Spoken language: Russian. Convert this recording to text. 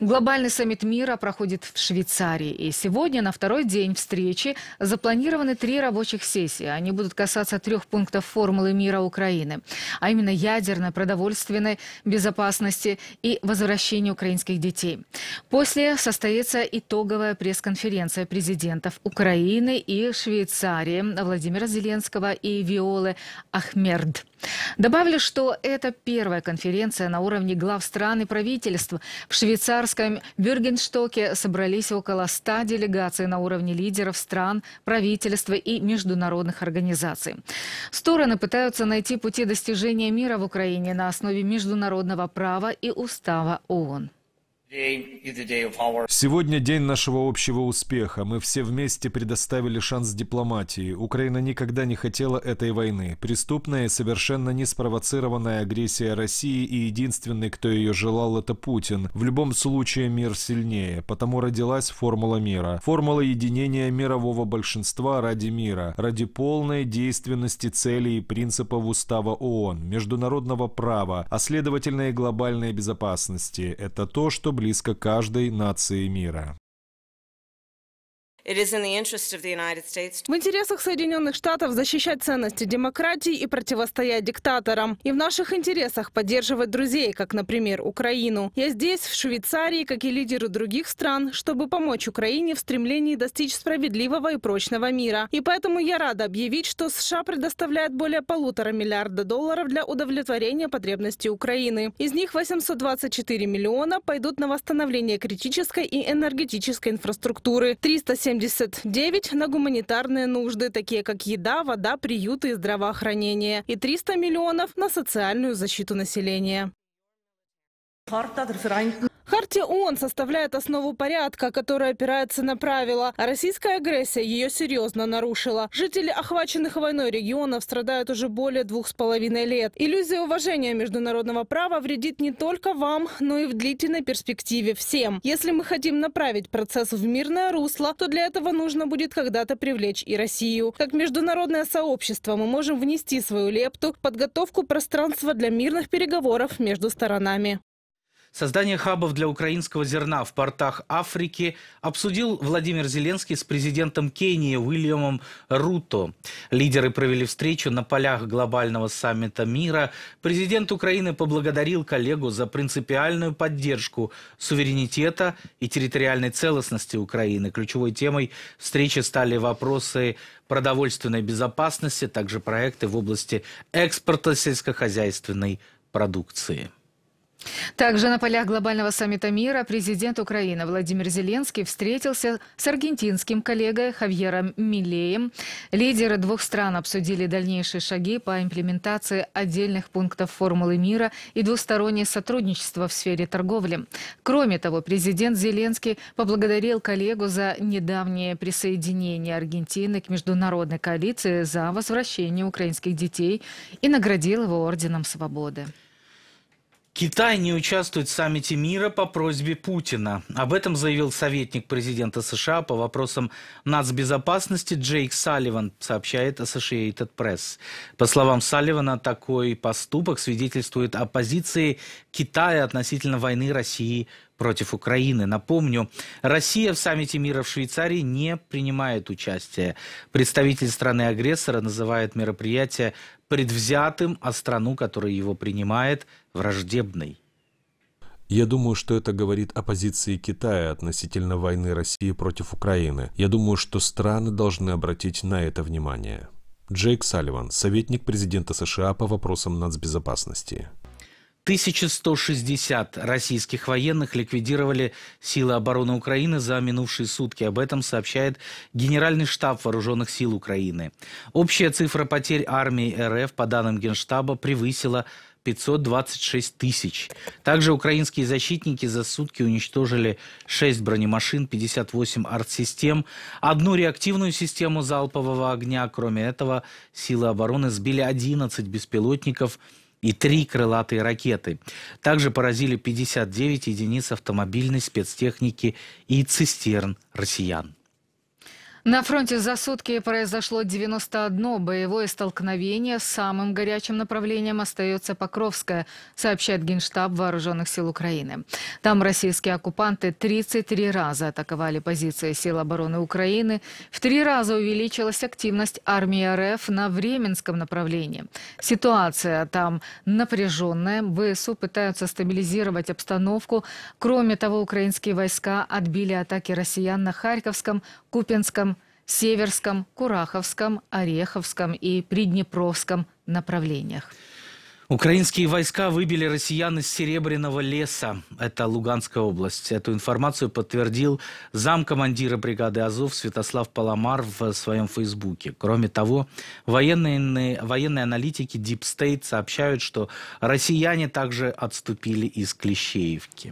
Глобальный саммит мира проходит в Швейцарии. И сегодня, на второй день встречи, запланированы три рабочих сессии. Они будут касаться трех пунктов формулы мира Украины, а именно ядерной, продовольственной безопасности и возвращения украинских детей. После состоится итоговая пресс-конференция президентов Украины и Швейцарии Владимира Зеленского и Виолы Ахмерд. Добавлю, что это первая конференция на уровне глав стран и правительств. В швейцарском Бюргенштоке собрались около 100 делегаций на уровне лидеров стран, правительства и международных организаций. Стороны пытаются найти пути достижения мира в Украине на основе международного права и устава ООН. Сегодня день нашего общего успеха. Мы все вместе предоставили шанс дипломатии. Украина никогда не хотела этой войны. Преступная и совершенно неспровоцированная агрессия России и единственный, кто ее желал, это Путин. В любом случае мир сильнее, потому родилась формула мира. Формула единения мирового большинства ради мира, ради полной действенности целей и принципов Устава ООН, международного права, а следовательно и глобальной безопасности. Это то, что близко каждой нации мира. В интересах Соединенных Штатов защищать ценности демократии и противостоять диктаторам. И в наших интересах поддерживать друзей, как, например, Украину. Я здесь, в Швейцарии, как и лидеры других стран, чтобы помочь Украине в стремлении достичь справедливого и прочного мира. И поэтому я рада объявить, что США предоставляет более полутора миллиарда долларов для удовлетворения потребностей Украины. Из них 824 миллиона пойдут на восстановление критической и энергетической инфраструктуры, 370 79 на гуманитарные нужды, такие как еда, вода, приюты и здравоохранение, и 300 миллионов на социальную защиту населения. Смерти ООН составляет основу порядка, который опирается на правила, а российская агрессия ее серьезно нарушила. Жители охваченных войной регионов страдают уже более двух с половиной лет. Иллюзия уважения международного права вредит не только вам, но и в длительной перспективе всем. Если мы хотим направить процесс в мирное русло, то для этого нужно будет когда-то привлечь и Россию. Как международное сообщество мы можем внести свою лепту в подготовку пространства для мирных переговоров между сторонами. Создание хабов для украинского зерна в портах Африки обсудил Владимир Зеленский с президентом Кении Уильямом Руто. Лидеры провели встречу на полях глобального саммита мира. Президент Украины поблагодарил коллегу за принципиальную поддержку суверенитета и территориальной целостности Украины. Ключевой темой встречи стали вопросы продовольственной безопасности, также проекты в области экспорта сельскохозяйственной продукции. Также на полях глобального саммита мира президент Украины Владимир Зеленский встретился с аргентинским коллегой Хавьером Милеем. Лидеры двух стран обсудили дальнейшие шаги по имплементации отдельных пунктов формулы мира и двустороннее сотрудничество в сфере торговли. Кроме того, президент Зеленский поблагодарил коллегу за недавнее присоединение Аргентины к международной коалиции за возвращение украинских детей и наградил его орденом свободы. Китай не участвует в саммите мира по просьбе Путина. Об этом заявил советник президента США по вопросам нацбезопасности Джейк Салливан, сообщает Associated Press. По словам Салливана, такой поступок свидетельствует о позиции Китая относительно войны России против Украины. Напомню, Россия в саммите мира в Швейцарии не принимает участие. Представитель страны-агрессора называет мероприятие предвзятым, а страну, которая его принимает, враждебной. Я думаю, что это говорит о позиции Китая относительно войны России против Украины. Я думаю, что страны должны обратить на это внимание. Джейк Салливан, советник президента США по вопросам нацбезопасности. 1160 российских военных ликвидировали силы обороны Украины за минувшие сутки. Об этом сообщает Генеральный штаб Вооруженных сил Украины. Общая цифра потерь армии РФ, по данным Генштаба, превысила 526 тысяч. Также украинские защитники за сутки уничтожили 6 бронемашин, 58 артсистем, одну реактивную систему залпового огня. Кроме этого, силы обороны сбили 11 беспилотников, и три крылатые ракеты. Также поразили 59 единиц автомобильной спецтехники и цистерн россиян. На фронте за сутки произошло 91 боевое столкновение. Самым горячим направлением остается Покровское, сообщает Генштаб Вооруженных сил Украины. Там российские оккупанты 33 раза атаковали позиции сил обороны Украины. В три раза увеличилась активность армии РФ на Временском направлении. Ситуация там напряженная. ВСУ пытаются стабилизировать обстановку. Кроме того, украинские войска отбили атаки россиян на Харьковском, Купинском, Северском, Кураховском, Ореховском и Приднепровском направлениях. Украинские войска выбили россиян из Серебряного леса. Это Луганская область. Эту информацию подтвердил замкомандира бригады «Азов» Святослав Паломар в своем фейсбуке. Кроме того, военные, военные аналитики Deep State сообщают, что россияне также отступили из Клещеевки.